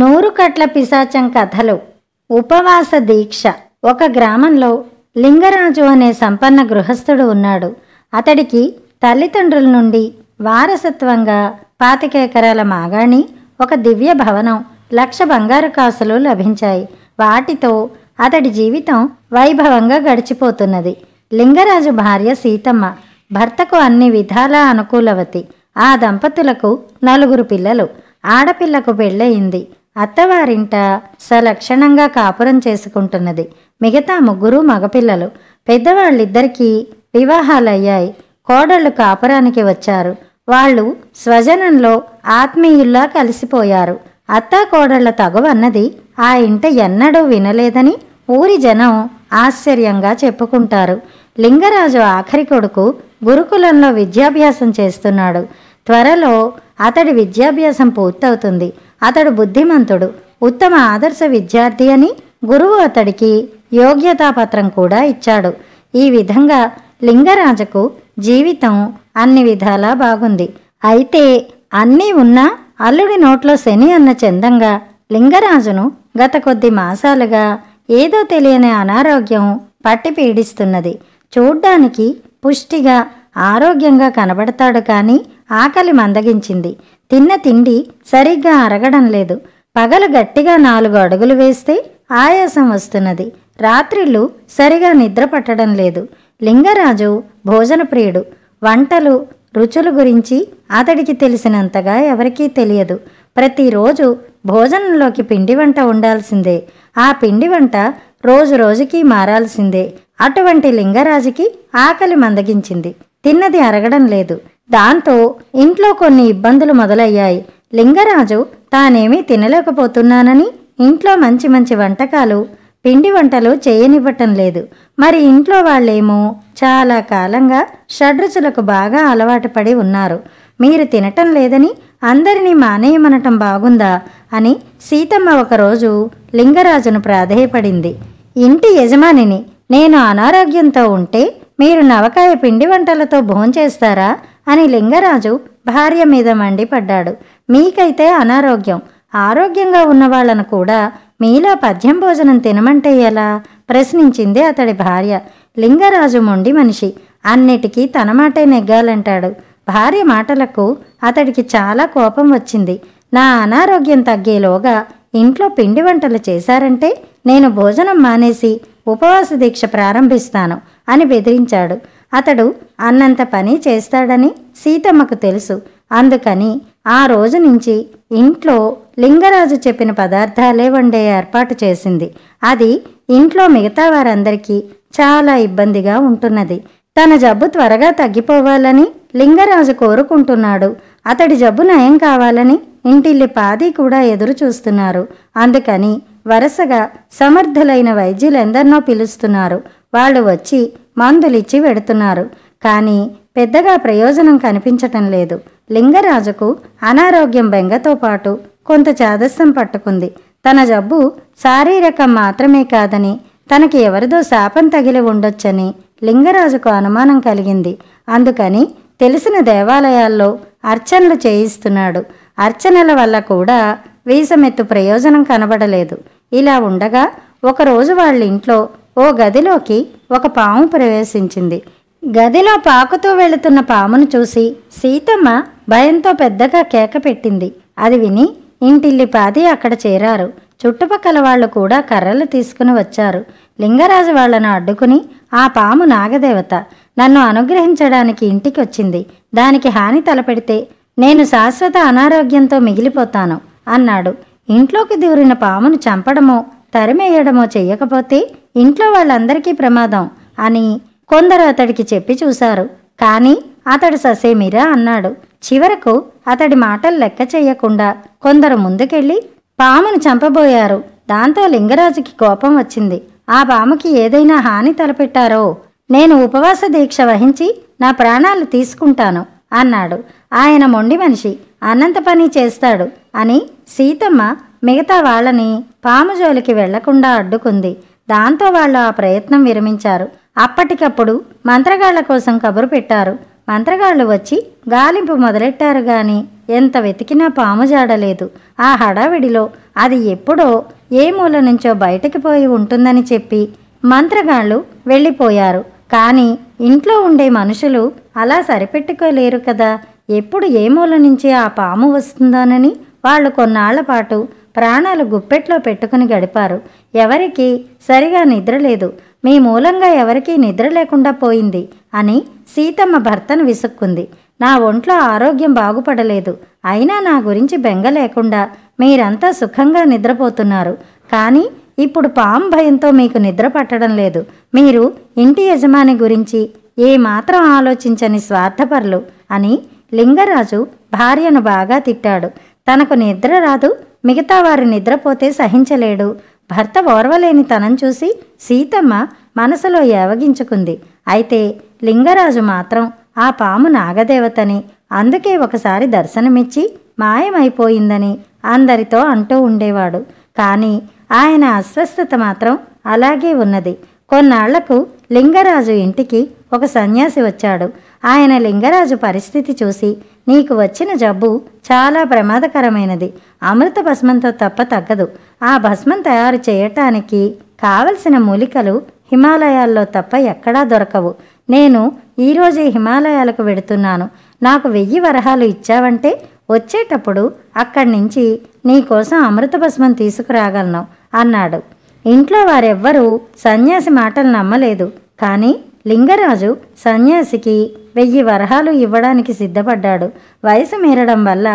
నూరుకట్ల పిశాచం కథలు ఉపవాస దీక్ష ఒక గ్రామంలో లింగరాజు అనే సంపన్న గృహస్థుడు ఉన్నాడు అతడికి తల్లిదండ్రుల నుండి వారసత్వంగా పాతికేకరాల మాగాణి ఒక దివ్య భవనం లక్ష బంగారు కాసులు లభించాయి వాటితో అతడి జీవితం వైభవంగా గడిచిపోతున్నది లింగరాజు భార్య సీతమ్మ భర్తకు అన్ని విధాలా అనుకూలవతి ఆ దంపతులకు నలుగురు పిల్లలు ఆడపిల్లకు పెళ్ళయింది అత్తవారింట సలక్షణంగా కాపురం చేసుకుంటున్నది మిగతా ముగ్గురు మగపిల్లలు పెద్దవాళ్ళిద్దరికీ వివాహాలయ్యాయి కోడళ్ళు కాపురానికి వచ్చారు వాళ్ళు స్వజనంలో ఆత్మీయుల్లా కలిసిపోయారు కోడళ్ల తగువన్నది ఆ ఇంట ఎన్నడూ వినలేదని ఊరి జనం ఆశ్చర్యంగా చెప్పుకుంటారు లింగరాజు ఆఖరి కొడుకు గురుకులంలో విద్యాభ్యాసం చేస్తున్నాడు త్వరలో అతడి విద్యాభ్యాసం పూర్తవుతుంది అతడు బుద్ధిమంతుడు ఉత్తమ ఆదర్శ విద్యార్థి అని గురువు అతడికి యోగ్యతాపత్రం కూడా ఇచ్చాడు ఈ విధంగా లింగరాజకు జీవితం అన్ని విధాలా బాగుంది అయితే అన్నీ ఉన్నా అల్లుడి నోట్లో శని అన్న చందంగా లింగరాజును గత కొద్ది మాసాలుగా ఏదో తెలియని అనారోగ్యం పట్టి పీడిస్తున్నది చూడ్డానికి పుష్టిగా ఆరోగ్యంగా కనబడతాడు కానీ ఆకలి మందగించింది తిన్న తిండి సరిగ్గా అరగడం లేదు పగలు గట్టిగా నాలుగు అడుగులు వేస్తే ఆయాసం వస్తున్నది రాత్రిళ్ళు సరిగా నిద్ర పట్టడం లేదు లింగరాజు భోజనప్రియుడు వంటలు రుచుల గురించి అతడికి తెలిసినంతగా ఎవరికీ తెలియదు ప్రతిరోజు భోజనంలోకి పిండి వంట ఉండాల్సిందే ఆ పిండి వంట రోజు రోజుకి మారాల్సిందే అటువంటి లింగరాజుకి ఆకలి మందగించింది తిన్నది అరగడం లేదు దాంతో ఇంట్లో కొన్ని ఇబ్బందులు మొదలయ్యాయి లింగరాజు తానేమీ తినలేకపోతున్నానని ఇంట్లో మంచి మంచి వంటకాలు పిండి వంటలు చేయనివ్వటం లేదు మరి ఇంట్లో వాళ్ళేమో చాలా కాలంగా షడ్రుచులకు బాగా అలవాటు పడి ఉన్నారు మీరు తినటం లేదని అందరినీ మానేయమనటం బాగుందా అని సీతమ్మ ఒకరోజు లింగరాజును ప్రాధేయపడింది ఇంటి యజమానిని నేను అనారోగ్యంతో ఉంటే మీరు నవకాయ పిండి వంటలతో భోంచేస్తారా అని లింగరాజు భార్య మీద మండిపడ్డాడు మీకైతే అనారోగ్యం ఆరోగ్యంగా ఉన్న వాళ్ళను కూడా మీలా పద్యం భోజనం తినమంటే ఎలా ప్రశ్నించింది అతడి భార్య లింగరాజు మొండి మనిషి అన్నిటికీ తన మాటే నెగ్గాలంటాడు భార్య మాటలకు అతడికి చాలా కోపం వచ్చింది నా అనారోగ్యం తగ్గేలోగా ఇంట్లో పిండి వంటలు చేశారంటే నేను భోజనం మానేసి ఉపవాస దీక్ష ప్రారంభిస్తాను అని బెదిరించాడు అతడు అన్నంత పని చేస్తాడని సీతమ్మకు తెలుసు అందుకని ఆ రోజు నుంచి ఇంట్లో లింగరాజు చెప్పిన పదార్థాలే వండే ఏర్పాటు చేసింది అది ఇంట్లో మిగతా వారందరికీ చాలా ఇబ్బందిగా ఉంటున్నది తన జబ్బు త్వరగా తగ్గిపోవాలని లింగరాజు కోరుకుంటున్నాడు అతడి జబ్బు నయం కావాలని ఇంటిల్లి పాది కూడా ఎదురు చూస్తున్నారు అందుకని వరుసగా సమర్థులైన వైద్యులెందరినో పిలుస్తున్నారు వాళ్ళు వచ్చి మందులిచ్చి వెడుతున్నారు కానీ పెద్దగా ప్రయోజనం కనిపించటం లేదు లింగరాజుకు అనారోగ్యం బెంగతో పాటు కొంత చాదస్యం పట్టుకుంది తన జబ్బు శారీరకం మాత్రమే కాదని తనకి ఎవరిదో శాపం తగిలి ఉండొచ్చని లింగరాజుకు అనుమానం కలిగింది అందుకని తెలిసిన దేవాలయాల్లో అర్చనలు చేయిస్తున్నాడు అర్చనల వల్ల కూడా వీసమెత్తు ప్రయోజనం కనబడలేదు ఇలా ఉండగా ఒకరోజు వాళ్ళ ఇంట్లో ఓ గదిలోకి ఒక పాము ప్రవేశించింది గదిలో పాకుతూ వెళుతున్న పామును చూసి సీతమ్మ భయంతో పెద్దగా కేక పెట్టింది అది విని ఇంటిల్లి పాది అక్కడ చేరారు చుట్టుపక్కల వాళ్ళు కూడా కర్రలు తీసుకుని వచ్చారు లింగరాజు వాళ్లను అడ్డుకుని ఆ పాము నాగదేవత నన్ను అనుగ్రహించడానికి ఇంటికి వచ్చింది దానికి హాని తలపెడితే నేను శాశ్వత అనారోగ్యంతో మిగిలిపోతాను అన్నాడు ఇంట్లోకి దూరిన పామును చంపడమో తరిమేయడమో చెయ్యకపోతే ఇంట్లో వాళ్ళందరికీ ప్రమాదం అని కొందరు అతడికి చెప్పి చూశారు కానీ అతడు ససేమిరా అన్నాడు చివరకు అతడి మాటలు లెక్క చేయకుండా కొందరు ముందుకెళ్ళి పామును చంపబోయారు దాంతో లింగరాజుకి కోపం వచ్చింది ఆ పాముకి ఏదైనా హాని తలపెట్టారో నేను ఉపవాస దీక్ష వహించి నా ప్రాణాలు తీసుకుంటాను అన్నాడు ఆయన మొండి మనిషి అనంత పని చేస్తాడు అని సీతమ్మ మిగతా వాళ్ళని పాము జోలికి వెళ్లకుండా అడ్డుకుంది దాంతో వాళ్ళు ఆ ప్రయత్నం విరమించారు అప్పటికప్పుడు మంత్రగాళ్ల కోసం కబురు పెట్టారు మంత్రగాళ్లు వచ్చి గాలింపు మొదలెట్టారు గాని ఎంత వెతికినా పాము జాడలేదు ఆ హడావిడిలో అది ఎప్పుడో ఏ మూల నుంచో బయటకి పోయి ఉంటుందని చెప్పి మంత్రగాళ్ళు వెళ్ళిపోయారు కానీ ఇంట్లో ఉండే మనుషులు అలా సరిపెట్టుకోలేరు కదా ఎప్పుడు ఏ మూల నుంచి ఆ పాము వస్తుందోనని వాళ్ళు కొన్నాళ్ల పాటు ప్రాణాలు గుప్పెట్లో పెట్టుకుని గడిపారు ఎవరికీ సరిగా నిద్రలేదు మీ మూలంగా ఎవరికీ నిద్ర లేకుండా పోయింది అని సీతమ్మ భర్తను విసుక్కుంది నా ఒంట్లో ఆరోగ్యం బాగుపడలేదు అయినా నా గురించి బెంగ లేకుండా మీరంతా సుఖంగా నిద్రపోతున్నారు కానీ ఇప్పుడు పాము భయంతో మీకు నిద్ర పట్టడం లేదు మీరు ఇంటి యజమాని గురించి ఏ మాత్రం ఆలోచించని స్వార్థపరులు అని లింగరాజు భార్యను బాగా తిట్టాడు తనకు నిద్ర రాదు మిగతా వారు నిద్రపోతే సహించలేడు భర్త ఓర్వలేని తనం చూసి సీతమ్మ మనసులో ఏవగించుకుంది అయితే లింగరాజు మాత్రం ఆ పాము నాగదేవతని అందుకే ఒకసారి దర్శనమిచ్చి మాయమైపోయిందని అందరితో అంటూ ఉండేవాడు కానీ ఆయన అస్వస్థత మాత్రం అలాగే ఉన్నది కొన్నాళ్లకు లింగరాజు ఇంటికి ఒక సన్యాసి వచ్చాడు ఆయన లింగరాజు పరిస్థితి చూసి నీకు వచ్చిన జబ్బు చాలా ప్రమాదకరమైనది అమృత భస్మంతో తప్ప తగ్గదు ఆ భస్మం తయారు చేయటానికి కావలసిన మూలికలు హిమాలయాల్లో తప్ప ఎక్కడా దొరకవు నేను ఈరోజే హిమాలయాలకు వెడుతున్నాను నాకు వెయ్యి వరహాలు ఇచ్చావంటే వచ్చేటప్పుడు అక్కడి నుంచి నీకోసం అమృత భస్మం తీసుకురాగలను అన్నాడు ఇంట్లో వారెవ్వరూ సన్యాసి మాటలు నమ్మలేదు కానీ లింగరాజు సన్యాసికి వెయ్యి వరహాలు ఇవ్వడానికి సిద్ధపడ్డాడు వయసు మీరడం వల్ల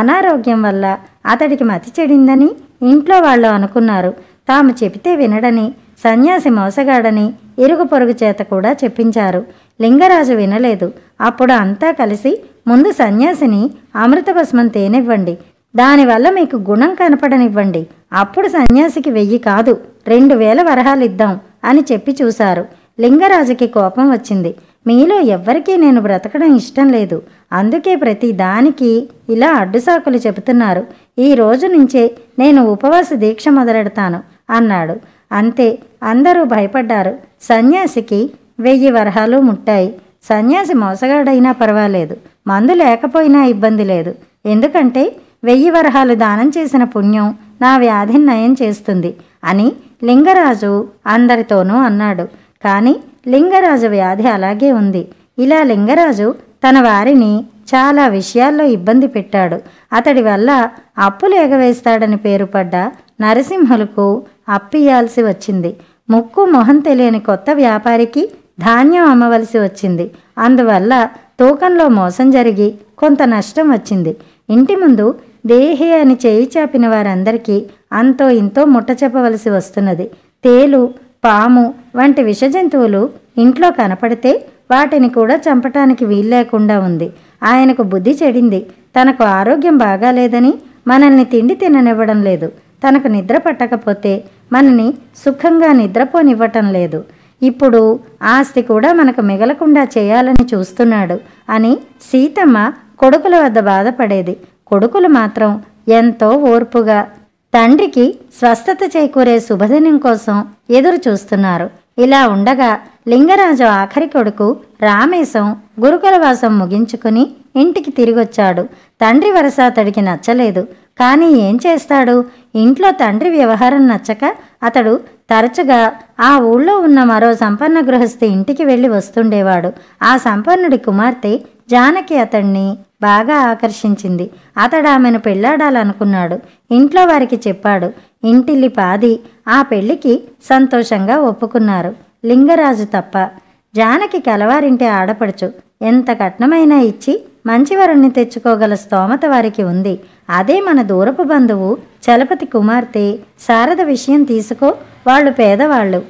అనారోగ్యం వల్ల అతడికి మతి చెడిందని ఇంట్లో వాళ్ళు అనుకున్నారు తాము చెబితే వినడని సన్యాసి మోసగాడని ఇరుగు పొరుగు చేత కూడా చెప్పించారు లింగరాజు వినలేదు అప్పుడు అంతా కలిసి ముందు సన్యాసిని అమృతభస్మం తేనివ్వండి దానివల్ల మీకు గుణం కనపడనివ్వండి అప్పుడు సన్యాసికి వెయ్యి కాదు రెండు వేల వరహాలిద్దాం అని చెప్పి చూశారు లింగరాజుకి కోపం వచ్చింది మీలో ఎవ్వరికీ నేను బ్రతకడం ఇష్టం లేదు అందుకే ప్రతి దానికి ఇలా అడ్డుసాకులు చెబుతున్నారు ఈ రోజు నుంచే నేను ఉపవాస దీక్ష మొదలెడతాను అన్నాడు అంతే అందరూ భయపడ్డారు సన్యాసికి వెయ్యి వరహాలు ముట్టాయి సన్యాసి మోసగాడైనా పర్వాలేదు మందు లేకపోయినా ఇబ్బంది లేదు ఎందుకంటే వెయ్యి వరహాలు దానం చేసిన పుణ్యం నా వ్యాధిని నయం చేస్తుంది అని లింగరాజు అందరితోనూ అన్నాడు కానీ లింగరాజు వ్యాధి అలాగే ఉంది ఇలా లింగరాజు తన వారిని చాలా విషయాల్లో ఇబ్బంది పెట్టాడు అతడి వల్ల అప్పులు ఎగవేస్తాడని పేరు పడ్డ నరసింహులకు అప్పియాల్సి వచ్చింది ముక్కు మొహం తెలియని కొత్త వ్యాపారికి ధాన్యం అమ్మవలసి వచ్చింది అందువల్ల తూకంలో మోసం జరిగి కొంత నష్టం వచ్చింది ఇంటి ముందు దేహే అని చేయి చాపిన వారందరికీ అంతో ఇంతో ముట్ట చెప్పవలసి వస్తున్నది తేలు పాము వంటి విషజంతువులు ఇంట్లో కనపడితే వాటిని కూడా చంపటానికి వీల్లేకుండా ఉంది ఆయనకు బుద్ధి చెడింది తనకు ఆరోగ్యం బాగాలేదని మనల్ని తిండి తిననివ్వడం లేదు తనకు నిద్ర పట్టకపోతే మనని సుఖంగా నిద్రపోనివ్వటం లేదు ఇప్పుడు ఆస్తి కూడా మనకు మిగలకుండా చేయాలని చూస్తున్నాడు అని సీతమ్మ కొడుకుల వద్ద బాధపడేది కొడుకులు మాత్రం ఎంతో ఓర్పుగా తండ్రికి స్వస్థత చేకూరే శుభదినం కోసం ఎదురు చూస్తున్నారు ఇలా ఉండగా లింగరాజు ఆఖరి కొడుకు రామేశం గురుకులవాసం ముగించుకుని ఇంటికి తిరిగొచ్చాడు తండ్రి వరస అతడికి నచ్చలేదు కానీ ఏం చేస్తాడు ఇంట్లో తండ్రి వ్యవహారం నచ్చక అతడు తరచుగా ఆ ఊళ్ళో ఉన్న మరో సంపన్న గృహస్థి ఇంటికి వెళ్ళి వస్తుండేవాడు ఆ సంపన్నుడి కుమార్తె జానకి అతణ్ణి బాగా ఆకర్షించింది అతడు ఆమెను పెళ్లాడాలనుకున్నాడు ఇంట్లో వారికి చెప్పాడు ఇంటిల్లి పాది ఆ పెళ్లికి సంతోషంగా ఒప్పుకున్నారు లింగరాజు తప్ప జానకి కలవారింటి ఆడపడుచు ఎంత కఠినమైనా ఇచ్చి మంచివరుణ్ణి తెచ్చుకోగల స్తోమత వారికి ఉంది అదే మన దూరపు బంధువు చలపతి కుమార్తె శారద విషయం తీసుకో వాళ్ళు పేదవాళ్ళు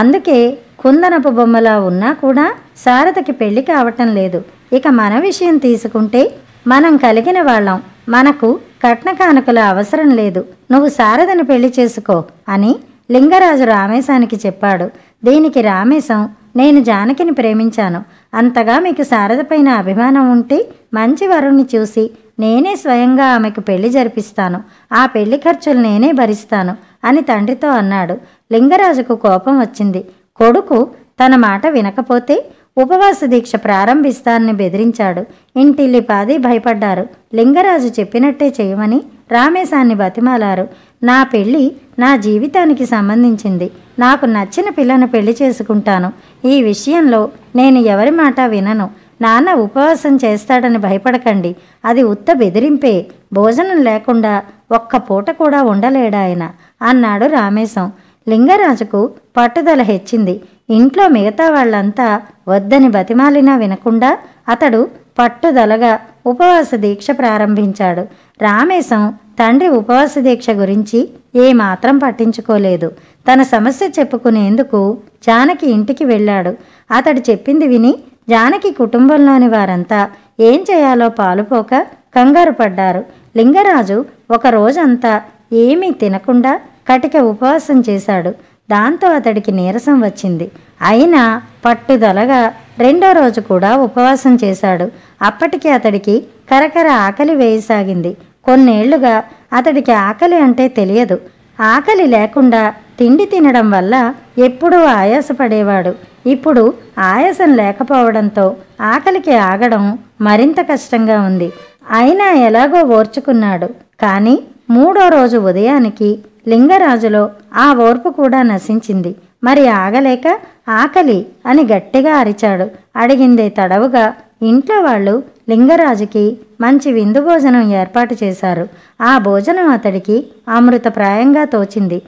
అందుకే కుందనపు బొమ్మలా ఉన్నా కూడా శారదకి పెళ్లి కావటం లేదు ఇక మన విషయం తీసుకుంటే మనం కలిగిన వాళ్ళం మనకు కట్న కానుకల అవసరం లేదు నువ్వు శారదను పెళ్లి చేసుకో అని లింగరాజు రామేశానికి చెప్పాడు దీనికి రామేశం నేను జానకిని ప్రేమించాను అంతగా మీకు శారదపైన అభిమానం ఉంటే మంచి వరుణ్ణి చూసి నేనే స్వయంగా ఆమెకు పెళ్లి జరిపిస్తాను ఆ పెళ్లి ఖర్చులు నేనే భరిస్తాను అని తండ్రితో అన్నాడు లింగరాజుకు కోపం వచ్చింది కొడుకు తన మాట వినకపోతే ఉపవాస దీక్ష ప్రారంభిస్తానని బెదిరించాడు ఇంటిల్లి పాది భయపడ్డారు లింగరాజు చెప్పినట్టే చేయమని రామేశాన్ని బతిమాలారు నా పెళ్ళి నా జీవితానికి సంబంధించింది నాకు నచ్చిన పిల్లను పెళ్లి చేసుకుంటాను ఈ విషయంలో నేను ఎవరి మాట వినను నాన్న ఉపవాసం చేస్తాడని భయపడకండి అది ఉత్త బెదిరింపే భోజనం లేకుండా ఒక్క పూట కూడా ఉండలేడాయన అన్నాడు రామేశం లింగరాజుకు పట్టుదల హెచ్చింది ఇంట్లో మిగతా వాళ్ళంతా వద్దని బతిమాలినా వినకుండా అతడు పట్టుదలగా ఉపవాస దీక్ష ప్రారంభించాడు రామేశం తండ్రి ఉపవాస దీక్ష గురించి ఏమాత్రం పట్టించుకోలేదు తన సమస్య చెప్పుకునేందుకు జానకి ఇంటికి వెళ్ళాడు అతడు చెప్పింది విని జానకి కుటుంబంలోని వారంతా ఏం చేయాలో పాలుపోక కంగారు పడ్డారు లింగరాజు ఒకరోజంతా ఏమీ తినకుండా కటిక ఉపవాసం చేశాడు దాంతో అతడికి నీరసం వచ్చింది అయినా పట్టుదలగా రెండో రోజు కూడా ఉపవాసం చేశాడు అప్పటికి అతడికి కరకర ఆకలి వేయసాగింది కొన్నేళ్లుగా అతడికి ఆకలి అంటే తెలియదు ఆకలి లేకుండా తిండి తినడం వల్ల ఎప్పుడూ ఆయాసపడేవాడు ఇప్పుడు ఆయాసం లేకపోవడంతో ఆకలికి ఆగడం మరింత కష్టంగా ఉంది అయినా ఎలాగో ఓర్చుకున్నాడు కానీ మూడో రోజు ఉదయానికి లింగరాజులో ఆ ఓర్పు కూడా నశించింది మరి ఆగలేక ఆకలి అని గట్టిగా అరిచాడు అడిగిందే తడవుగా ఇంట్లో వాళ్ళు లింగరాజుకి మంచి విందు భోజనం ఏర్పాటు చేశారు ఆ భోజనం అతడికి అమృతప్రాయంగా తోచింది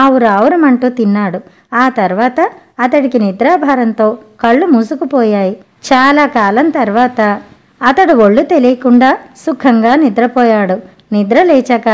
ఆవురావురమంటూ తిన్నాడు ఆ తర్వాత అతడికి నిద్రాభారంతో కళ్ళు మూసుకుపోయాయి చాలా కాలం తర్వాత అతడు ఒళ్ళు తెలియకుండా సుఖంగా నిద్రపోయాడు నిద్ర లేచాక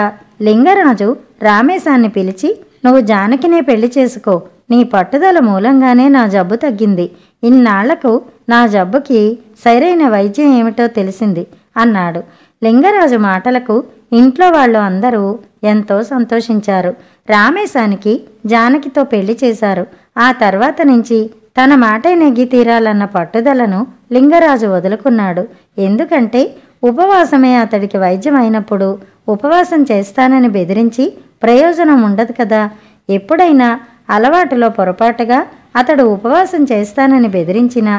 లింగరాజు రామేశాన్ని పిలిచి నువ్వు జానకినే పెళ్లి చేసుకో నీ పట్టుదల మూలంగానే నా జబ్బు తగ్గింది ఇన్నాళ్లకు నా జబ్బుకి సరైన వైద్యం ఏమిటో తెలిసింది అన్నాడు లింగరాజు మాటలకు ఇంట్లో వాళ్ళు అందరూ ఎంతో సంతోషించారు రామేశానికి జానకితో పెళ్లి చేశారు ఆ తర్వాత నుంచి తన మాటే నెగ్గి తీరాలన్న పట్టుదలను లింగరాజు వదులుకున్నాడు ఎందుకంటే ఉపవాసమే అతడికి వైద్యం అయినప్పుడు ఉపవాసం చేస్తానని బెదిరించి ప్రయోజనం ఉండదు కదా ఎప్పుడైనా అలవాటులో పొరపాటుగా అతడు ఉపవాసం చేస్తానని బెదిరించినా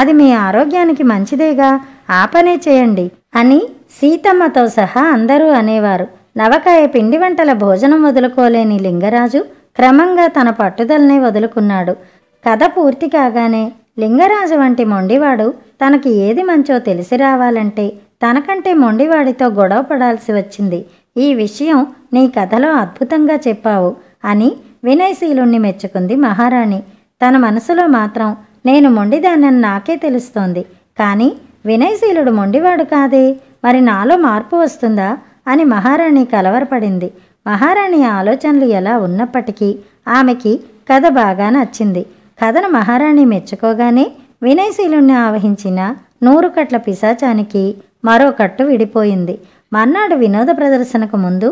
అది మీ ఆరోగ్యానికి మంచిదేగా ఆ పనే చేయండి అని సీతమ్మతో సహా అందరూ అనేవారు నవకాయ పిండి వంటల భోజనం వదులుకోలేని లింగరాజు క్రమంగా తన పట్టుదలనే వదులుకున్నాడు కథ పూర్తి కాగానే లింగరాజు వంటి మొండివాడు తనకి ఏది మంచో తెలిసి రావాలంటే తనకంటే మొండివాడితో గొడవ పడాల్సి వచ్చింది ఈ విషయం నీ కథలో అద్భుతంగా చెప్పావు అని వినయశీలుణ్ణి మెచ్చుకుంది మహారాణి తన మనసులో మాత్రం నేను మొండిదానని నాకే తెలుస్తోంది కానీ వినయశీలుడు మొండివాడు కాదే మరి నాలో మార్పు వస్తుందా అని మహారాణి కలవరపడింది మహారాణి ఆలోచనలు ఎలా ఉన్నప్పటికీ ఆమెకి కథ బాగా నచ్చింది కథను మహారాణి మెచ్చుకోగానే వినయశీలుణ్ణి ఆవహించిన నూరు కట్ల పిశాచానికి మరో కట్టు విడిపోయింది మర్నాడు వినోద ప్రదర్శనకు ముందు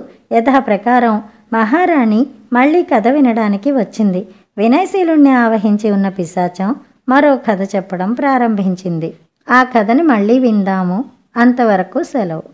ప్రకారం మహారాణి మళ్ళీ కథ వినడానికి వచ్చింది వినయశీలుణ్ణి ఆవహించి ఉన్న పిశాచం మరో కథ చెప్పడం ప్రారంభించింది ఆ కథని మళ్ళీ విందాము అంతవరకు సెలవు